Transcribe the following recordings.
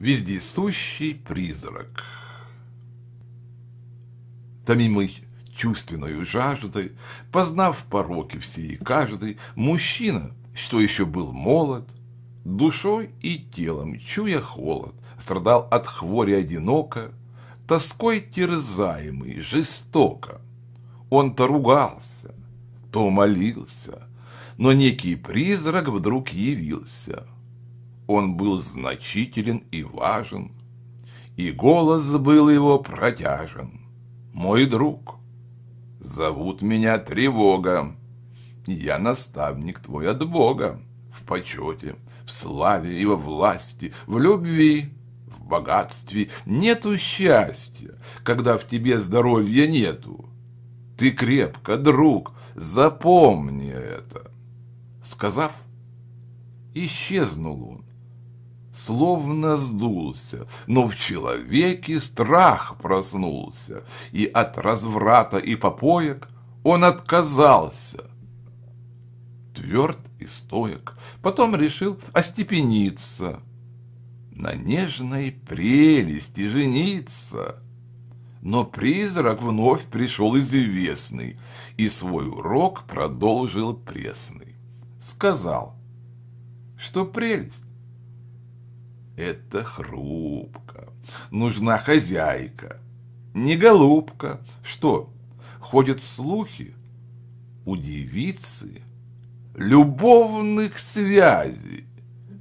вездесущий призрак. Томимый чувственной жаждой, познав пороки все и каждый, мужчина, что еще был молод, душой и телом, чуя холод, страдал от хвори одиноко, тоской терзаемый жестоко. Он то ругался, то молился, но некий призрак вдруг явился – он был значителен и важен, и голос был его протяжен. «Мой друг, зовут меня Тревога, я наставник твой от Бога, в почете, в славе и во власти, в любви, в богатстве нету счастья, когда в тебе здоровья нету. Ты крепко, друг, запомни это». Сказав, исчезнул он, словно сдулся, но в человеке страх проснулся, и от разврата и попоек он отказался. Тверд и стоек, потом решил остепениться, на нежной прелести жениться. Но призрак вновь пришел известный, и свой урок продолжил пресный. Сказал, что прелесть это хрупко. Нужна хозяйка, не голубка. Что, ходят слухи у девицы любовных связей,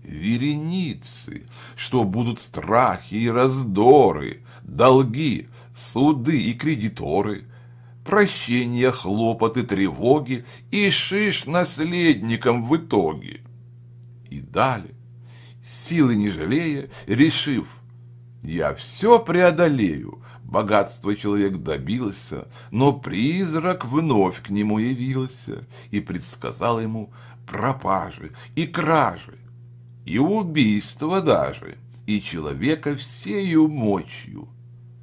вереницы, что будут страхи и раздоры, долги, суды и кредиторы, прощения, хлопоты, тревоги и шиш наследником в итоге. И далее силы не жалея, решив, я все преодолею, богатство человек добился, но призрак вновь к нему явился и предсказал ему пропажи и кражи, и убийства даже, и человека всею мощью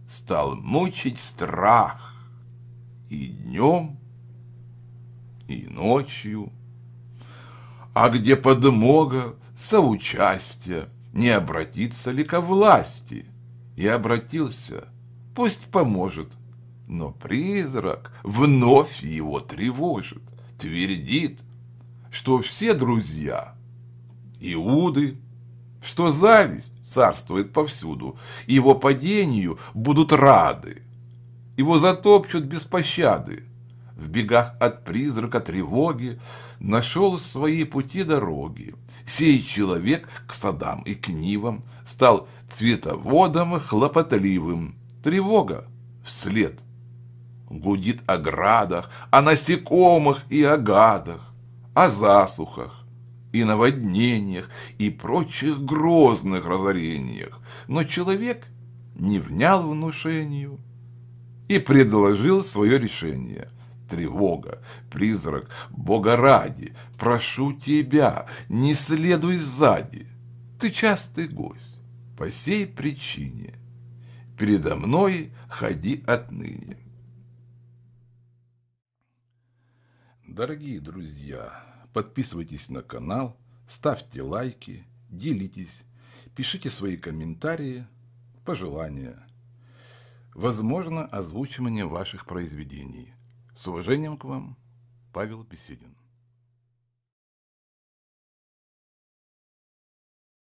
стал мучить страх и днем, и ночью а где подмога, соучастие, не обратиться ли ко власти? И обратился, пусть поможет, но призрак вновь его тревожит, твердит, что все друзья – Иуды, что зависть царствует повсюду, его падению будут рады, его затопчут без пощады, в бегах от призрака тревоги, нашел свои пути дороги. Сей человек к садам и к нивам стал цветоводом хлопотливым. Тревога вслед гудит о градах, о насекомых и о гадах, о засухах и наводнениях и прочих грозных разорениях. Но человек не внял внушению и предложил свое решение тревога. Призрак, Бога ради, прошу тебя, не следуй сзади. Ты частый гость, по сей причине. Передо мной ходи отныне. Дорогие друзья, подписывайтесь на канал, ставьте лайки, делитесь, пишите свои комментарии, пожелания. Возможно озвучивание ваших произведений. С уважением к вам, Павел Беседин.